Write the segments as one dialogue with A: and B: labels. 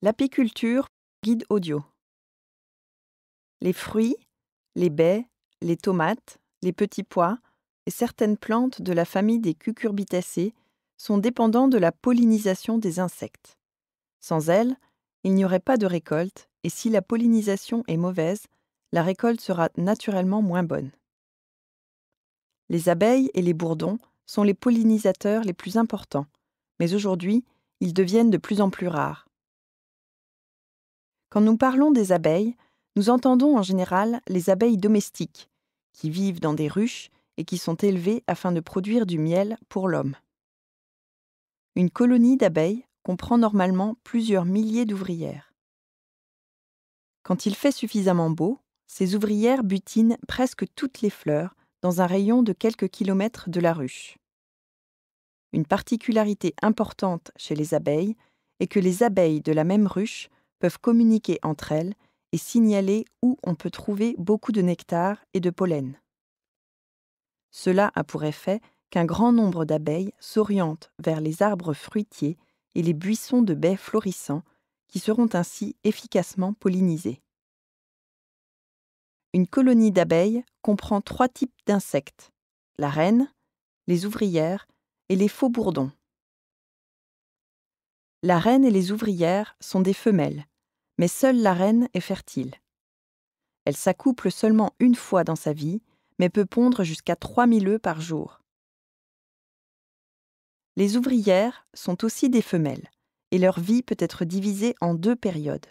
A: L'apiculture, guide audio. Les fruits, les baies, les tomates, les petits pois et certaines plantes de la famille des cucurbitacées sont dépendants de la pollinisation des insectes. Sans elles, il n'y aurait pas de récolte et si la pollinisation est mauvaise, la récolte sera naturellement moins bonne. Les abeilles et les bourdons sont les pollinisateurs les plus importants, mais aujourd'hui, ils deviennent de plus en plus rares quand nous parlons des abeilles, nous entendons en général les abeilles domestiques, qui vivent dans des ruches et qui sont élevées afin de produire du miel pour l'homme. Une colonie d'abeilles comprend normalement plusieurs milliers d'ouvrières. Quand il fait suffisamment beau, ces ouvrières butinent presque toutes les fleurs dans un rayon de quelques kilomètres de la ruche. Une particularité importante chez les abeilles est que les abeilles de la même ruche peuvent communiquer entre elles et signaler où on peut trouver beaucoup de nectar et de pollen. Cela a pour effet qu'un grand nombre d'abeilles s'orientent vers les arbres fruitiers et les buissons de baies florissants qui seront ainsi efficacement pollinisés. Une colonie d'abeilles comprend trois types d'insectes la reine, les ouvrières et les faux bourdons. La reine et les ouvrières sont des femelles, mais seule la reine est fertile. Elle s'accouple seulement une fois dans sa vie, mais peut pondre jusqu'à 3000 œufs par jour. Les ouvrières sont aussi des femelles, et leur vie peut être divisée en deux périodes.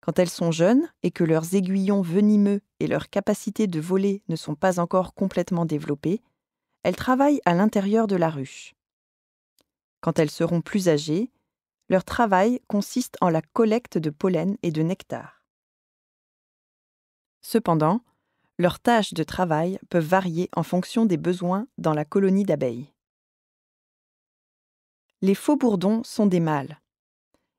A: Quand elles sont jeunes et que leurs aiguillons venimeux et leur capacité de voler ne sont pas encore complètement développées, elles travaillent à l'intérieur de la ruche. Quand elles seront plus âgées, leur travail consiste en la collecte de pollen et de nectar. Cependant, leurs tâches de travail peuvent varier en fonction des besoins dans la colonie d'abeilles. Les faux bourdons sont des mâles.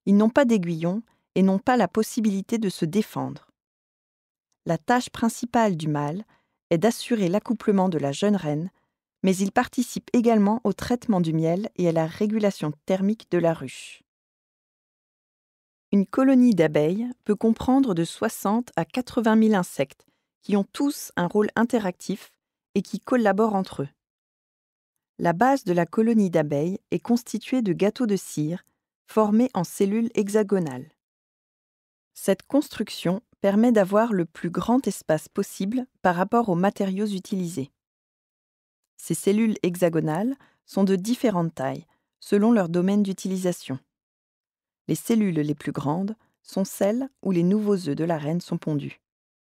A: Ils n'ont pas d'aiguillon et n'ont pas la possibilité de se défendre. La tâche principale du mâle est d'assurer l'accouplement de la jeune reine, mais il participe également au traitement du miel et à la régulation thermique de la ruche. Une colonie d'abeilles peut comprendre de 60 à 80 000 insectes qui ont tous un rôle interactif et qui collaborent entre eux. La base de la colonie d'abeilles est constituée de gâteaux de cire formés en cellules hexagonales. Cette construction permet d'avoir le plus grand espace possible par rapport aux matériaux utilisés. Ces cellules hexagonales sont de différentes tailles, selon leur domaine d'utilisation. Les cellules les plus grandes sont celles où les nouveaux œufs de la reine sont pondus.